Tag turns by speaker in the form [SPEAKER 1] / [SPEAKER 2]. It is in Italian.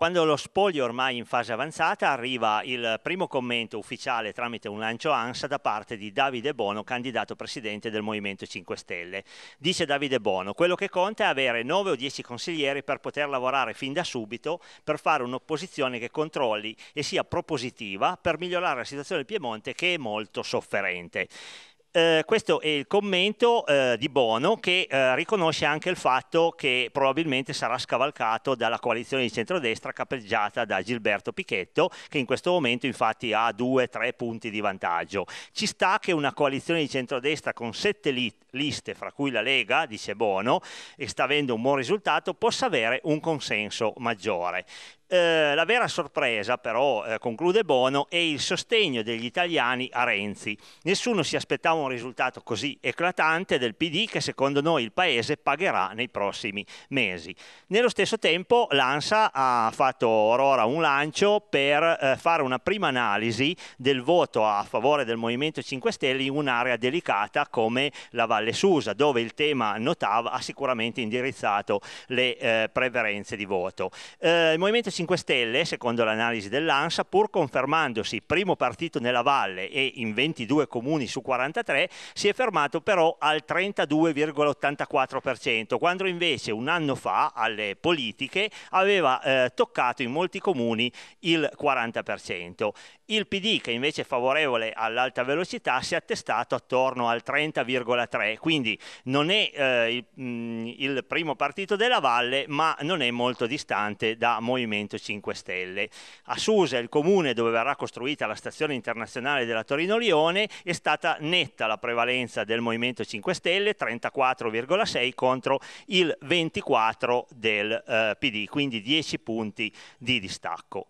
[SPEAKER 1] Quando lo spoglio ormai in fase avanzata arriva il primo commento ufficiale tramite un lancio ANSA da parte di Davide Bono, candidato presidente del Movimento 5 Stelle. Dice Davide Bono, quello che conta è avere 9 o 10 consiglieri per poter lavorare fin da subito per fare un'opposizione che controlli e sia propositiva per migliorare la situazione del Piemonte che è molto sofferente. Eh, questo è il commento eh, di Bono che eh, riconosce anche il fatto che probabilmente sarà scavalcato dalla coalizione di centrodestra capeggiata da Gilberto Pichetto che in questo momento infatti ha 2-3 punti di vantaggio. Ci sta che una coalizione di centrodestra con 7 li- liste, fra cui la Lega, dice Bono, e sta avendo un buon risultato, possa avere un consenso maggiore. Eh, la vera sorpresa però, eh, conclude Bono, è il sostegno degli italiani a Renzi. Nessuno si aspettava un risultato così eclatante del PD che secondo noi il Paese pagherà nei prossimi mesi. Nello stesso tempo l'ANSA ha fatto Aurora un lancio per eh, fare una prima analisi del voto a favore del Movimento 5 Stelle in un'area delicata come la Valle Susa, dove il tema Notav ha sicuramente indirizzato le eh, preferenze di voto. Eh, il Movimento 5 5 Stelle, secondo l'analisi dell'ANSA, pur confermandosi primo partito nella valle e in 22 comuni su 43, si è fermato però al 32,84%, quando invece un anno fa alle politiche aveva eh, toccato in molti comuni il 40%. Il PD, che invece è favorevole all'alta velocità, si è attestato attorno al 30,3%, quindi non è eh, il, mh, mm, il primo partito della valle, ma non è molto distante da Movimento Movimento 5 Stelle. A Susa, il comune dove verrà costruita la stazione internazionale della Torino-Lione, è stata netta la prevalenza del Movimento 5 Stelle, 34,6 contro il 24 del eh, PD, quindi 10 punti di distacco.